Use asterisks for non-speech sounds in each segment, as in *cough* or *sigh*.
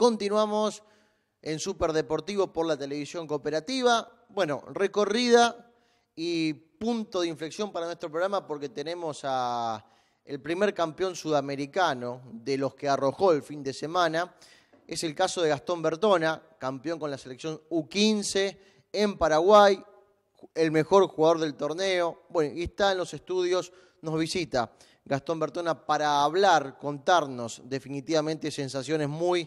Continuamos en Superdeportivo por la televisión cooperativa. Bueno, recorrida y punto de inflexión para nuestro programa porque tenemos a el primer campeón sudamericano de los que arrojó el fin de semana. Es el caso de Gastón Bertona, campeón con la selección U15 en Paraguay, el mejor jugador del torneo. Bueno, y está en los estudios, nos visita Gastón Bertona para hablar, contarnos definitivamente sensaciones muy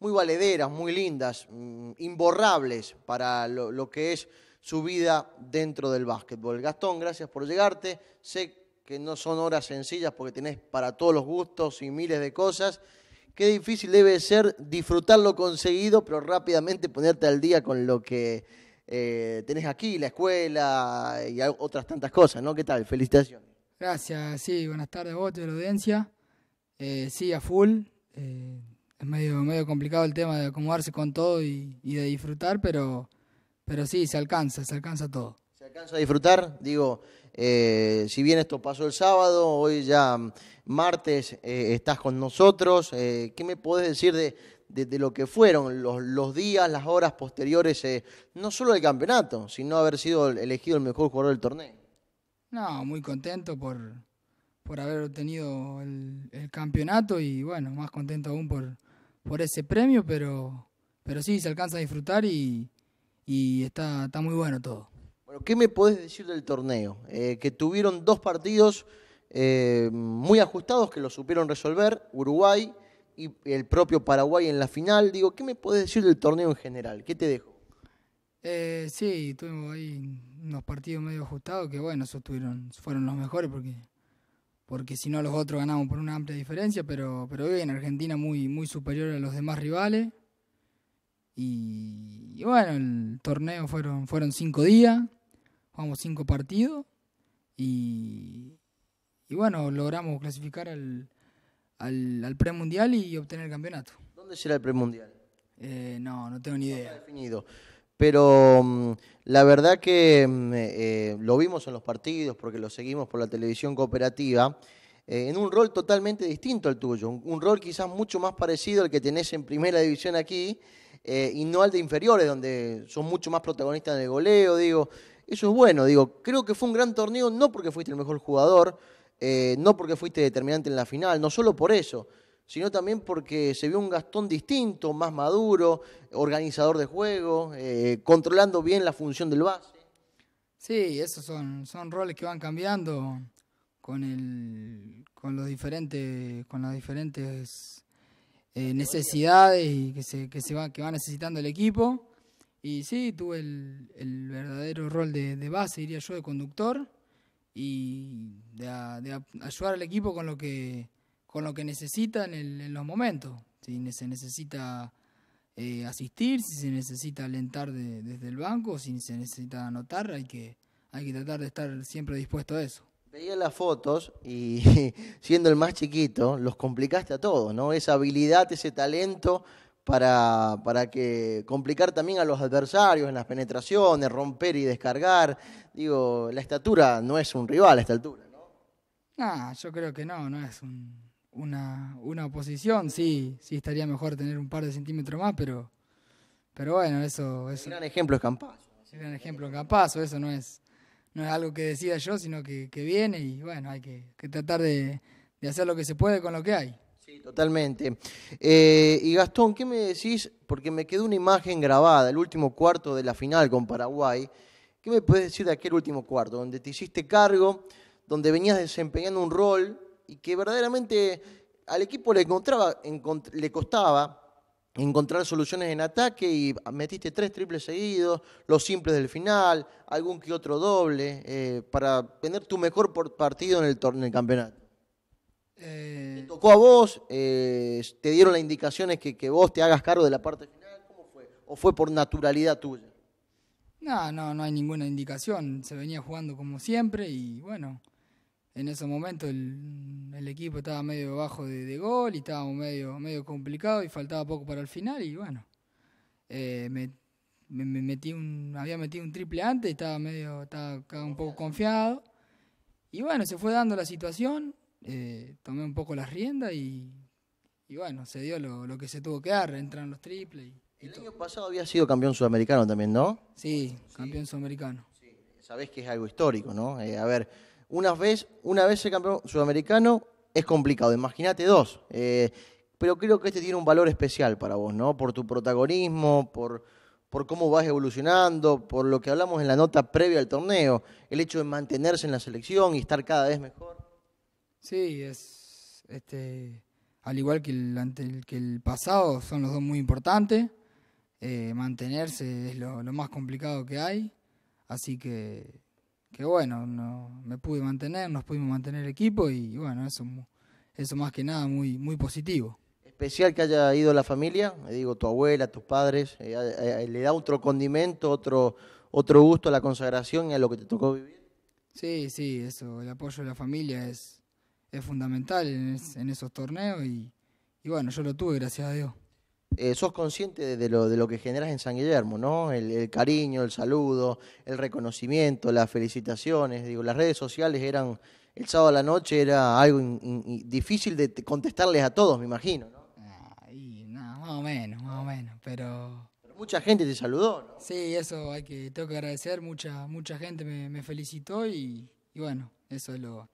muy valederas, muy lindas, mm, imborrables para lo, que es su vida dentro del básquetbol. Gastón, gracias por llegarte. Sé que no son horas sencillas porque tenés para todos los gustos y miles de cosas. Qué difícil debe ser disfrutar lo conseguido, pero rápidamente ponerte al día con lo que eh, tenés aquí, la escuela y otras tantas cosas, ¿no? ¿Qué tal? Felicitaciones. Gracias, sí, buenas tardes a vos, a la audiencia. Eh, sí, a full. Eh, es medio, medio complicado el tema de acomodarse con todo y, de disfrutar, pero, pero sí, se alcanza, se alcanza todo. Se alcanza a disfrutar, digo, eh, si bien esto pasó el sábado, hoy ya martes eh, estás con nosotros, eh, ¿qué me podés decir de, lo que fueron los, días, las horas posteriores, no solo del campeonato, sino haber sido elegido el mejor jugador del torneo? No, muy contento por, por haber obtenido el campeonato y bueno, más contento aún por, por ese premio, pero, pero sí, se alcanza a disfrutar y, y está, está muy bueno todo. Bueno, ¿qué me podés decir del torneo? Eh, que tuvieron dos partidos eh, muy ajustados que lo supieron resolver, Uruguay y el propio Paraguay en la final. Digo, ¿qué me podés decir del torneo en general? ¿Qué te dejo? Eh, sí, tuvimos ahí unos partidos medio ajustados que bueno, esos fueron los mejores porque porque si no los otros ganamos por una amplia diferencia, pero, pero Argentina muy, muy superior a los demás rivales. Y, bueno, el torneo fueron, fueron cinco días, jugamos cinco partidos y, bueno, logramos clasificar al, al, al premundial y obtener el campeonato. ¿Dónde será el premundial? Eh, no, no tengo ni idea. No pero mm, la verdad que mm, eh, eh, lo vimos en los partidos, porque lo seguimos por la televisión cooperativa, eh, en un rol totalmente distinto al tuyo, un, rol quizás mucho más parecido al que tenés en primera división aquí, y no al de inferiores, donde son mucho más protagonistas en el goleo, digo, eso es bueno, digo, creo que fue un gran torneo, no porque fuiste el mejor jugador, no porque fuiste determinante en la final, no solo por eso, sino también porque se vio un Gastón distinto, más maduro, organizador de juego, eh, controlando bien la función del base. Sí, esos son, son roles que van cambiando con el con los diferentes con las diferentes eh, necesidades y que se, que se va, que va necesitando el equipo. Y sí, tuve el, verdadero rol de, base, diría yo, de conductor y de, ayudar al equipo con lo que con lo que necesitan en, los momentos. Si se necesita eh, asistir, si se necesita alentar desde el banco, si se necesita anotar, hay que, hay que tratar de estar siempre dispuesto a eso. Veía las fotos y *laughs* siendo el más chiquito, los complicaste a todos, ¿no? Esa habilidad, ese talento para, para que complicar también a los adversarios en las penetraciones, romper y descargar. Digo, la estatura no es un rival a esta altura, ¿no? Ah, yo creo que no, no es un, una, una posición. Sí, sí, estaría mejor tener un par de centímetros más, pero, pero bueno, eso, eso. gran ejemplo es Campazo. un gran ejemplo es Campazo, eso no es, no es algo que decida yo, sino que, que viene y bueno, hay que, tratar de, hacer lo que se puede con lo que hay. Sí, totalmente. Eh, y Gastón, ¿qué me decís? Porque me quedó una imagen grabada, el último cuarto de la final con Paraguay. ¿Qué me puedes decir de aquel último cuarto, donde te hiciste cargo, donde venías desempeñando un rol y que verdaderamente al equipo le, costaba encontrar soluciones en ataque y metiste tres triples seguidos, los simples del final, algún que otro doble, eh, para tener tu mejor partido en el, torneo del campeonato. Eh, te tocó a vos, eh, te dieron las indicaciones que, que vos te hagas cargo de la parte final, ¿cómo fue? ¿O fue por naturalidad tuya? No, no, no hay ninguna indicación. Se venía jugando como siempre y bueno, en ese momento el, equipo estaba medio bajo de, gol y estaba medio, medio complicado y faltaba poco para el final y bueno, eh, me, metí había metido un triple antes, y estaba medio, estaba un poco confiado y bueno, se fue dando la situación, eh, tomé un poco las riendas y, bueno, se dio lo, que se tuvo que dar, entran los triples. el año pasado había sido campeón sudamericano también, ¿no? Sí, campeón sudamericano. Sabés que es algo histórico, ¿no? Eh, a ver una vez, una vez el campeón sudamericano es complicado, imagínate dos. Eh, pero creo que este tiene un valor especial para vos, ¿no? Por tu protagonismo, por, por cómo vas evolucionando, por lo que hablamos en la nota previa al torneo, el hecho de mantenerse en la selección y estar cada vez mejor. Sí, es este, al igual que el, que el pasado, son los dos muy importantes. Eh, mantenerse es lo, más complicado que hay, así que que bueno, no, me pude mantener, nos pudimos mantener equipo y bueno, eso, eso más que nada muy, muy positivo. Especial que haya ido la familia, me digo, tu abuela, tus padres, eh, le da otro condimento, otro, otro gusto a la consagración y a lo que te tocó vivir. Sí, sí, eso, el apoyo de la familia es, es fundamental en, en esos torneos y, y bueno, yo lo tuve, gracias a Dios. Eh, sos consciente de, lo, de lo que generas en San Guillermo, ¿no? El, cariño, el saludo, el reconocimiento, las felicitaciones. Digo, las redes sociales eran, el sábado a la noche era algo difícil de contestarles a todos, me imagino, ¿no? más o menos, más o menos, pero... mucha gente te saludó, ¿no? Sí, eso hay que, tengo que agradecer, mucha, mucha gente me, felicitó y, y, bueno, eso es lo,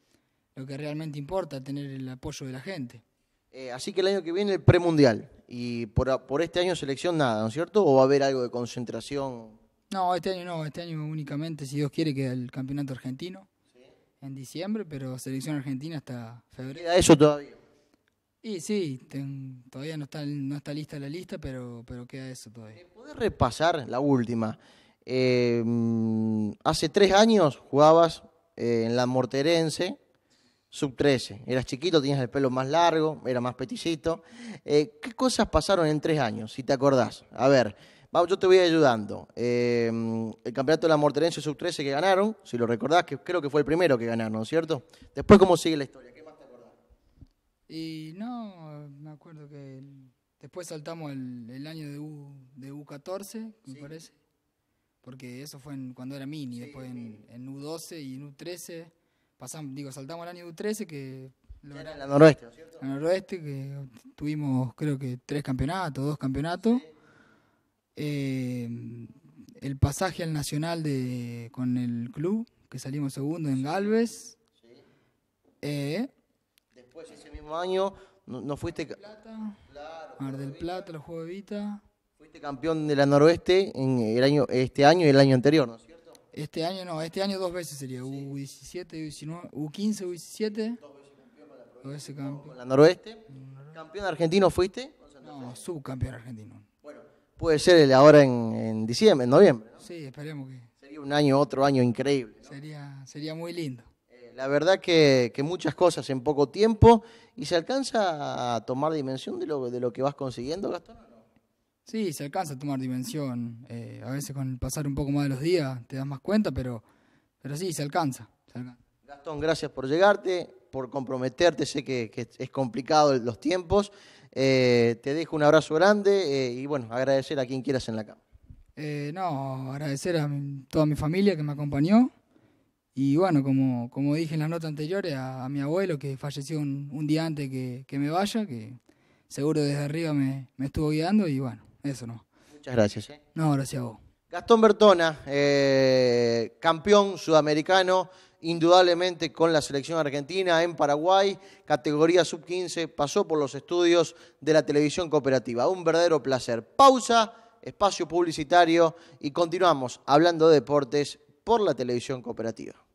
lo que realmente importa, tener el apoyo de la gente. Eh, así que el año que viene el premundial. Y por, este año selección nada, ¿no es cierto? ¿O va a haber algo de concentración? No, este año no, este año únicamente, si Dios quiere, queda el campeonato argentino en diciembre, pero selección argentina hasta febrero. ¿Queda eso todavía? Y sí, todavía no está, no está lista la lista, pero, pero queda eso todavía. ¿Puedes repasar la última? Eh, mm, hace tres años jugabas eh, en la Morterense, sub 13. Eras chiquito, tenías el pelo más largo, era más peticito. Eh, ¿Qué cosas pasaron en tres años, si te acordás? A ver, yo te voy ayudando. Eh, el campeonato de la Morterense sub 13 que ganaron, si lo recordás, que creo que fue el primero que ganaron, ¿cierto? Después, ¿cómo sigue la historia? ¿Qué más te acordás? Y no, me acuerdo que después saltamos el, año de, U, 14 me parece. Porque eso fue cuando era mini, después en, en U12 y en U13 digo, saltamos el año 13 que... Era en la noroeste, ¿no cierto? En noroeste, que tuvimos creo que tres campeonatos, dos campeonatos. Eh, el pasaje al Nacional con el club, que salimos segundo en Galvez. Eh, Después ese mismo año no, fuiste... Plata, Mar del Plata, los Juegos de Vita. Fuiste campeón de la Noroeste en el año, este año y el año anterior, ¿no es cierto? Este año no, este año dos veces sería U17, U19, U15, U17. Dos veces campeón. Con la Noroeste. ¿Campeón argentino fuiste? No, subcampeón argentino. Bueno, puede ser el ahora en, diciembre, en noviembre. Sí, esperemos que. Sería un año, otro año increíble. Sería, sería muy lindo. Eh, la verdad que, que, muchas cosas en poco tiempo y se alcanza a tomar dimensión de lo, de lo que vas consiguiendo, Gastón. Sí, se alcanza a tomar dimensión. Eh, a veces con pasar un poco más de los días te das más cuenta, pero, pero sí, se alcanza, Gastón, gracias por llegarte, por comprometerte. Sé que, es complicado los tiempos. Eh, te dejo un abrazo grande eh, y bueno, agradecer a quien quieras en la cama. no, agradecer a toda mi familia que me acompañó. Y bueno, como, como dije en la nota anterior, a, mi abuelo que falleció un, un día antes que, me vaya, que seguro desde arriba me, me estuvo guiando y bueno, eso no. Muchas gracias. Eh. No, gracias a vos. Gastón Bertona, eh, campeón sudamericano, indudablemente con la selección argentina en Paraguay, categoría sub-15, pasó por los estudios de la televisión cooperativa. Un verdadero placer. Pausa, espacio publicitario y continuamos hablando de deportes por la televisión cooperativa.